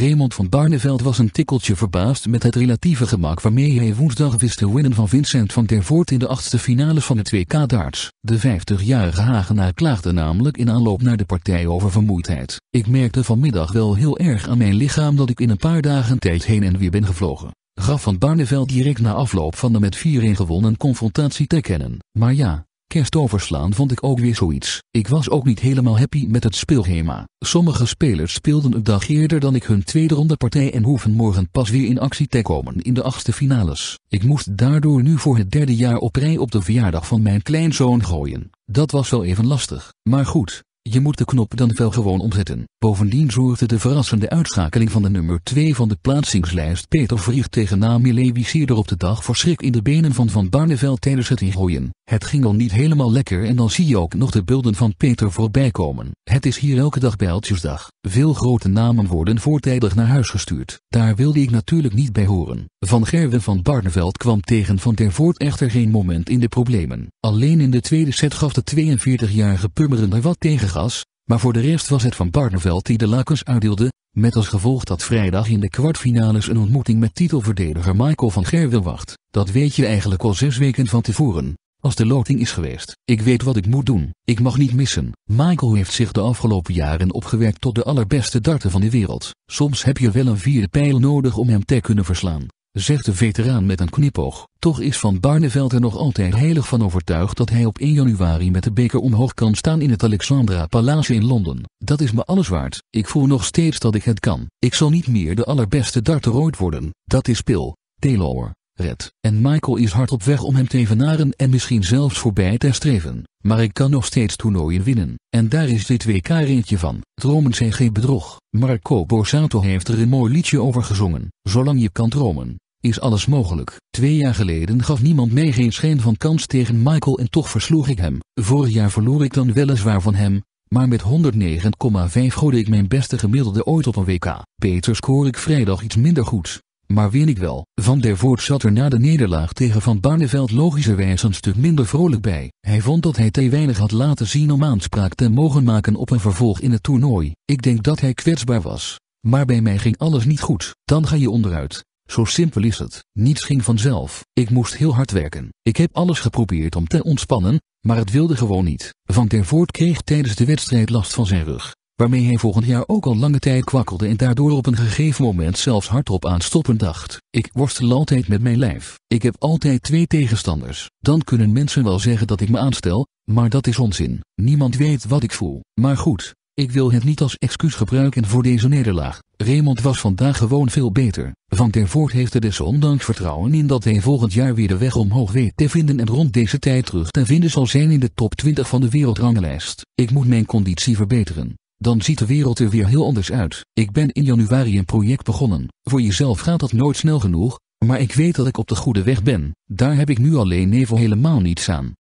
Raymond van Barneveld was een tikkeltje verbaasd met het relatieve gemak waarmee hij woensdag wist te winnen van Vincent van der Voort in de achtste finale van het WK darts. De 50-jarige Hagenaar klaagde namelijk in aanloop naar de partij over vermoeidheid. Ik merkte vanmiddag wel heel erg aan mijn lichaam dat ik in een paar dagen tijd heen en weer ben gevlogen gaf Van Barneveld direct na afloop van de met 4-1 gewonnen confrontatie te kennen. Maar ja, overslaan vond ik ook weer zoiets. Ik was ook niet helemaal happy met het speelschema. Sommige spelers speelden een dag eerder dan ik hun tweede ronde partij en hoeven morgen pas weer in actie te komen in de achtste finales. Ik moest daardoor nu voor het derde jaar op rij op de verjaardag van mijn kleinzoon gooien. Dat was wel even lastig. Maar goed, je moet de knop dan wel gewoon omzetten. Bovendien zorgde de verrassende uitschakeling van de nummer 2 van de plaatsingslijst Peter Vries tegen Nami op de dag voor schrik in de benen van Van Barneveld tijdens het ingooien. Het ging al niet helemaal lekker en dan zie je ook nog de beelden van Peter voorbij komen. Het is hier elke dag bijltjesdag. Veel grote namen worden voortijdig naar huis gestuurd. Daar wilde ik natuurlijk niet bij horen. Van Gerwen van Barneveld kwam tegen Van der Voort echter geen moment in de problemen. Alleen in de tweede set gaf de 42-jarige Pummeren er wat tegengas, maar voor de rest was het Van Barneveld die de lakens uitdeelde, met als gevolg dat vrijdag in de kwartfinales een ontmoeting met titelverdediger Michael van Gerwen wacht. Dat weet je eigenlijk al zes weken van tevoren. Als de loting is geweest, ik weet wat ik moet doen, ik mag niet missen. Michael heeft zich de afgelopen jaren opgewerkt tot de allerbeste darter van de wereld. Soms heb je wel een vierde pijl nodig om hem te kunnen verslaan, zegt de veteraan met een knipoog. Toch is Van Barneveld er nog altijd heilig van overtuigd dat hij op 1 januari met de beker omhoog kan staan in het Alexandra Palace in Londen. Dat is me alles waard. Ik voel nog steeds dat ik het kan. Ik zal niet meer de allerbeste darter ooit worden. Dat is pil. Taylor. En Michael is hard op weg om hem te evenaren en misschien zelfs voorbij te streven. Maar ik kan nog steeds toernooien winnen. En daar is dit WK-reentje van. Dromen zijn geen bedrog. Marco Borsato heeft er een mooi liedje over gezongen. Zolang je kan dromen, is alles mogelijk. Twee jaar geleden gaf niemand mij geen schijn van kans tegen Michael en toch versloeg ik hem. Vorig jaar verloor ik dan weliswaar van hem, maar met 109,5 goede ik mijn beste gemiddelde ooit op een WK. Beter scoor ik vrijdag iets minder goed, maar win ik wel. Van der Voort zat er na de nederlaag tegen Van Barneveld logischerwijs een stuk minder vrolijk bij. Hij vond dat hij te weinig had laten zien om aanspraak te mogen maken op een vervolg in het toernooi. Ik denk dat hij kwetsbaar was. Maar bij mij ging alles niet goed. Dan ga je onderuit. Zo simpel is het. Niets ging vanzelf. Ik moest heel hard werken. Ik heb alles geprobeerd om te ontspannen, maar het wilde gewoon niet. Van der Voort kreeg tijdens de wedstrijd last van zijn rug waarmee hij volgend jaar ook al lange tijd kwakkelde en daardoor op een gegeven moment zelfs hardop aan stoppen dacht. Ik worstel altijd met mijn lijf. Ik heb altijd twee tegenstanders. Dan kunnen mensen wel zeggen dat ik me aanstel, maar dat is onzin. Niemand weet wat ik voel. Maar goed, ik wil het niet als excuus gebruiken voor deze nederlaag. Raymond was vandaag gewoon veel beter. Van der Voort heeft er desondanks vertrouwen in dat hij volgend jaar weer de weg omhoog weet te vinden en rond deze tijd terug te vinden zal zijn in de top 20 van de wereldranglijst. Ik moet mijn conditie verbeteren dan ziet de wereld er weer heel anders uit. Ik ben in januari een project begonnen. Voor jezelf gaat dat nooit snel genoeg, maar ik weet dat ik op de goede weg ben. Daar heb ik nu alleen Nevel helemaal niets aan.